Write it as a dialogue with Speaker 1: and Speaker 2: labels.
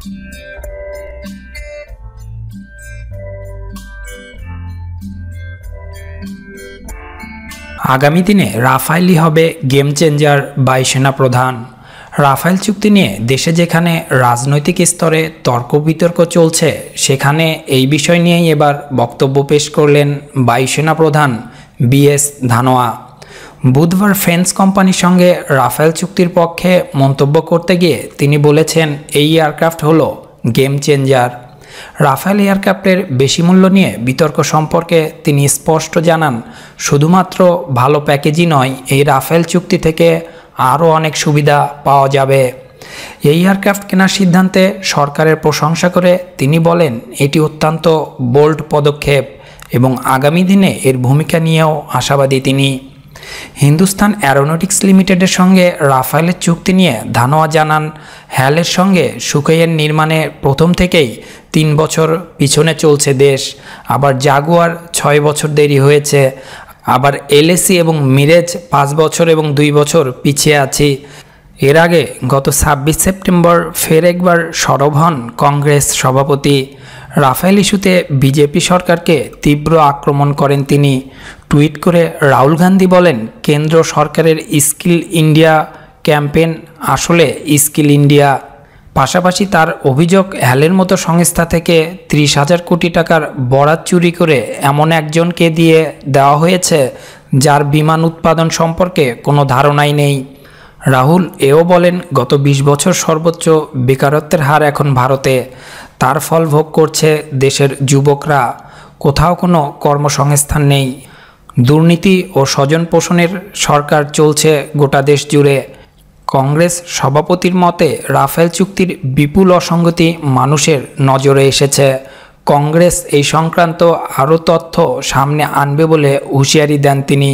Speaker 1: আগামী দিনে রাফাইলই হবে গেম চেঞ্জার বায়ুসেনা প্রধান রাফাইল চুক্তি নিয়ে দেশে যেখানে রাজনৈতিক স্তরে তর্ক বিতর্ক চলছে সেখানে এই বিষয় নিয়েই এবার বক্তব্য পেশ করলেন বায়ুসেনা প্রধান বিএস ধানোয়া বুধবার ফেন্স কোম্পানির সঙ্গে রাফেল চুক্তির পক্ষে মন্তব্য করতে গিয়ে তিনি বলেছেন এই এয়ারক্রাফট হলো গেম চেঞ্জার রাফেল এয়ারক্রাফ্টের বেশি মূল্য নিয়ে বিতর্ক সম্পর্কে তিনি স্পষ্ট জানান শুধুমাত্র ভালো প্যাকেজই নয় এই রাফেল চুক্তি থেকে আরও অনেক সুবিধা পাওয়া যাবে এই এয়ারক্রাফ্ট কেনার সিদ্ধান্তে সরকারের প্রশংসা করে তিনি বলেন এটি অত্যন্ত বোল্ড পদক্ষেপ এবং আগামী দিনে এর ভূমিকা নিয়েও আশাবাদী তিনি হিন্দুস্তান অ্যারোনটিক্স লিমিটেডের সঙ্গে রাফায়েলের চুক্তি নিয়ে ধানোয়া জানান হ্যালের সঙ্গে সুকেয়ের নির্মাণে প্রথম থেকেই তিন বছর পিছনে চলছে দেশ আবার জাগুয়ার ছয় বছর দেরি হয়েছে আবার এলএসি এবং মিরেজ পাঁচ বছর এবং দুই বছর পিছিয়ে আছি এর আগে গত ছাব্বিশ সেপ্টেম্বর ফের একবার সরব হন কংগ্রেস সভাপতি রাফেল ইস্যুতে বিজেপি সরকারকে তীব্র আক্রমণ করেন তিনি টুইট করে রাহুল গান্ধী বলেন কেন্দ্র সরকারের স্কিল ইন্ডিয়া ক্যাম্পেন আসলে স্কিল ইন্ডিয়া পাশাপাশি তার অভিযোগ হ্যালের মতো সংস্থা থেকে ত্রিশ হাজার কোটি টাকার বরাত চুরি করে এমন একজনকে দিয়ে দেওয়া হয়েছে যার বিমান উৎপাদন সম্পর্কে কোনো ধারণাই নেই রাহুল এও বলেন গত ২০ বছর সর্বোচ্চ বেকারত্বের হার এখন ভারতে তার ফল ভোগ করছে দেশের যুবকরা কোথাও কোনো কর্মসংস্থান নেই দুর্নীতি ও স্বজন পোষণের সরকার চলছে গোটা দেশ জুড়ে কংগ্রেস সভাপতির মতে রাফেল চুক্তির বিপুল অসঙ্গতি মানুষের নজরে এসেছে কংগ্রেস এই সংক্রান্ত আরও তথ্য সামনে আনবে বলে হুঁশিয়ারি দেন তিনি